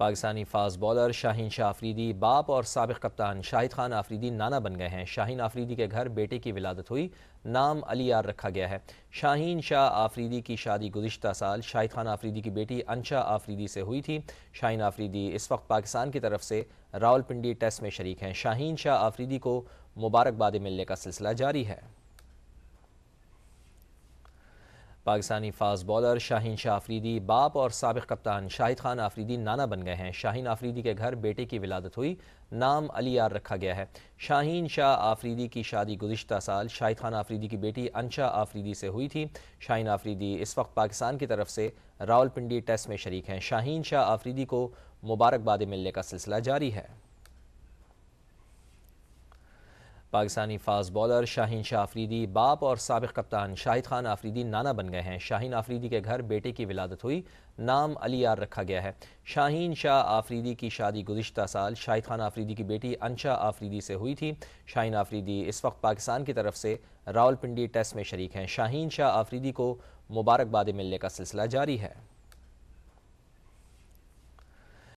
Pakistani fast bowler Shaheen Shah Afridi बाप और सबक कप्तान शाहिद खान आफरीदी नाना बन गए हैं शाहीन आफरीदी के घर बेटे की विलादत हुई नाम अलीयार रखा गया है शाहीन शाह आफरीदी की शादी गुजशत साल शाहिद खान आफरीदी की बेटी अनशा आफरीदी से हुई थी शाहीन आफरीदी इस वक्त पाकिस्तान की तरफ से रावलपिंडी टेस्ट में शरीक हैं शाहीन शाह आफरीदी को मुबारकबाद मिलने का सिलसिला जारी है पाकिस्तानी फास्ट बॉलर शाहीन शाह आफरीदी बाप और सबक कप्तान शाहिद खान आफरीदी नाना बन गए हैं शाहीन आफरीदी के घर बेटे की विलादत हुई नाम अली यार रखा गया है शाहीन शाह आफरीदी की शादी गुजशत साल शाहिद खान आफरीदी की बेटी अनशा आफरीदी से हुई थी शाहीन आफरीदी इस वक्त पाकिस्तान की तरफ से रावलपिंडी टेस्ट में शरीक हैं शाहीन शाह आफरीदी को मुबारकबाद मिलने का सिलसिला जारी है पाकिस्तानी फास्ट बॉलर शाहीन शाह आफरीदी बाप और सबक कप्तान शाहिद खान आफरीदी नाना बन गए हैं शाहीन आफरीदी के घर बेटे की विलादत हुई नाम अली यार रखा गया है शाहीन शाह आफरीदी की शादी गुजशत साल शाहिद खान आफरीदी की बेटी अनशा आफरीदी से हुई थी शाहीन आफरीदी इस वक्त पाकिस्तान की तरफ से रावलपिंडी टेस्ट में शरीक हैं शाहीन शाह आफरीदी को मुबारकबाद मिलने का सिलसिला जारी है